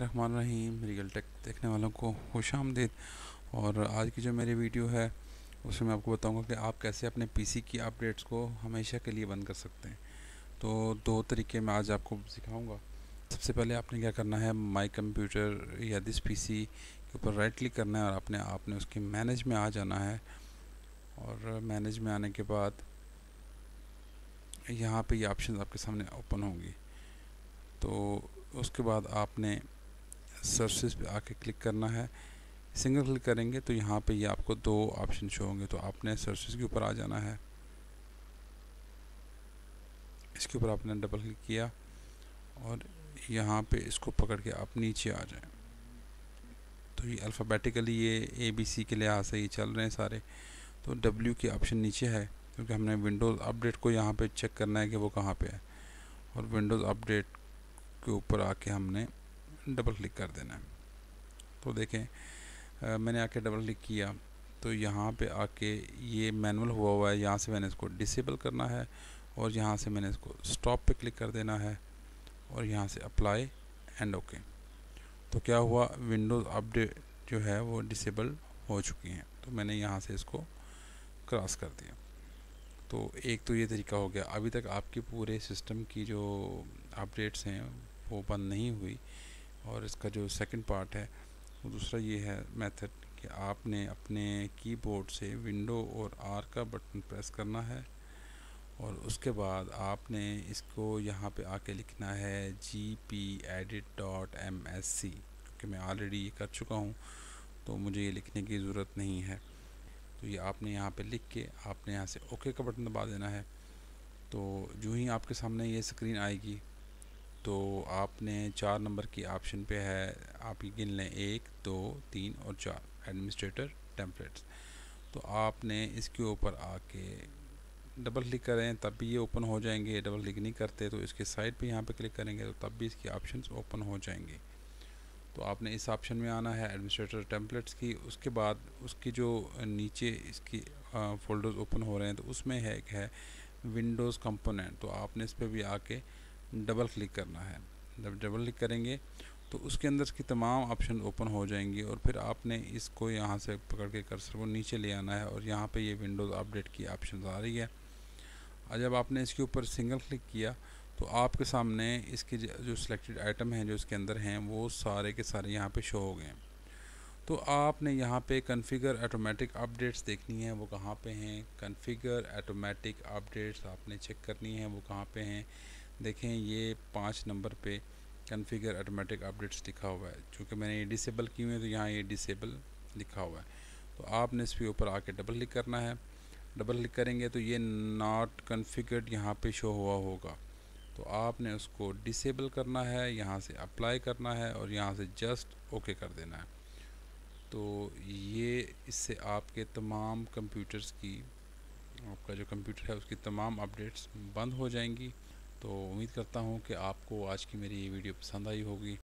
रहमान रहीम real take देखने वालों को खुश आमदीद और आज की जो मेरी वीडियो है उसमें मैं आपको बताऊंगा कि आप कैसे अपने पीसी की अपडेट्स को हमेशा के लिए बंद कर सकते हैं तो दो तरीके मैं आज आपको सिखाऊंगा सबसे पहले आपने क्या करना है माय कंप्यूटर या दिस पीसी के ऊपर राइट क्लिक करना है और आपने आपने उसके मैनेज में आ जाना है और मैनेज में आने के बाद यहाँ पर ये यह ऑप्शन आपके सामने ओपन होंगी तो उसके बाद आपने सर्विस पे आके क्लिक करना है सिंगल क्लिक करेंगे तो यहाँ पे ये आपको दो ऑप्शन शो होंगे तो आपने सर्विस के ऊपर आ जाना है इसके ऊपर आपने डबल क्लिक किया और यहाँ पे इसको पकड़ के आप नीचे आ जाएं तो ये अल्फ़ाबेटिकली ये ए बी सी के लिहाज से ये चल रहे हैं सारे तो डब्ल्यू के ऑप्शन नीचे है क्योंकि हमने विंडोज़ अपडेट को यहाँ पे चेक करना है कि वो कहाँ पे है और विंडोज़ अपडेट के ऊपर आके हमने डबल क्लिक कर देना है तो देखें आ, मैंने आके डबल क्लिक किया तो यहाँ पे आके ये मैनुअल हुआ हुआ है यहाँ से मैंने इसको डिसेबल करना है और यहाँ से मैंने इसको स्टॉप पे क्लिक कर देना है और यहाँ से अप्लाई एंड ओके तो क्या हुआ विंडोज़ अपडेट जो है वो डिसेबल हो चुकी हैं तो मैंने यहाँ से इसको क्रॉस कर दिया तो एक तो ये तरीका हो गया अभी तक आपके पूरे सिस्टम की जो अपडेट्स हैं वो बंद नहीं हुई और इसका जो सेकंड पार्ट है वो दूसरा ये है मेथड कि आपने अपने कीबोर्ड से विंडो और आर का बटन प्रेस करना है और उसके बाद आपने इसको यहाँ पे आके लिखना है G P edit dot M S C क्योंकि मैं ऑलरेडी ये कर चुका हूँ तो मुझे ये लिखने की ज़रूरत नहीं है तो ये आपने यहाँ पे लिख के आपने यहाँ से ओके का बटन दबा देना है तो जो ही आपके सामने ये स्क्रीन आएगी तो आपने चार नंबर की ऑप्शन पे है आप ये गिन लें एक दो तीन और चार एडमिनिस्ट्रेटर टेम्पलेट्स तो आपने इसके ऊपर आके डबल क्लिक करें तब भी ये ओपन हो जाएंगे डबल क्लिक नहीं करते तो इसके साइड पे यहाँ पे क्लिक करेंगे तो तब भी इसके ऑप्शंस ओपन हो जाएंगे तो आपने इस ऑप्शन में आना है एडमिनिस्ट्रेटर टेम्पलेट्स की उसके बाद उसकी जो नीचे इसकी फ़ोल्डर्स ओपन हो रहे हैं तो उसमें है एक है विंडोज़ कंपोनेंट तो आपने इस पर भी आके डबल क्लिक करना है जब डबल क्लिक करेंगे तो उसके अंदर की तमाम ऑप्शन ओपन हो जाएंगे और फिर आपने इसको यहाँ से पकड़ के कर्सर को नीचे ले आना है और यहाँ पे ये विंडोज़ अपडेट की ऑप्शन आ रही है और जब आपने इसके ऊपर सिंगल क्लिक किया तो आपके सामने इसके जो सिलेक्टेड आइटम हैं जो इसके अंदर हैं वो सारे के सारे यहाँ पे शो हो गए तो आपने यहाँ पे कन्फ़िगर ऑटोमेटिक अपडेट्स देखनी है वो कहाँ पे हैं कन्फ़िगर ऑटोमेटिक अपडेट्स आपने चेक करनी है वो कहाँ पे हैं देखें ये पाँच नंबर पे कन्फिगर ऑटोमेटिक अपडेट्स लिखा हुआ है चूँकि मैंने ये डिसेबल की हुई है तो यहाँ ये डिसेबल लिखा हुआ है तो आपने इस पे ऊपर आके डबल क्लिक करना है डबल क्लिक करेंगे तो ये नॉट कन्फिगर्ड यहाँ पे शो हुआ होगा तो आपने उसको डिसेबल करना है यहाँ से अप्लाई करना है और यहाँ से जस्ट ओके कर देना है तो ये इससे आपके तमाम कंप्यूटर्स की आपका जो कंप्यूटर है उसकी तमाम अपडेट्स बंद हो जाएंगी तो उम्मीद करता हूँ कि आपको आज की मेरी ये वीडियो पसंद आई होगी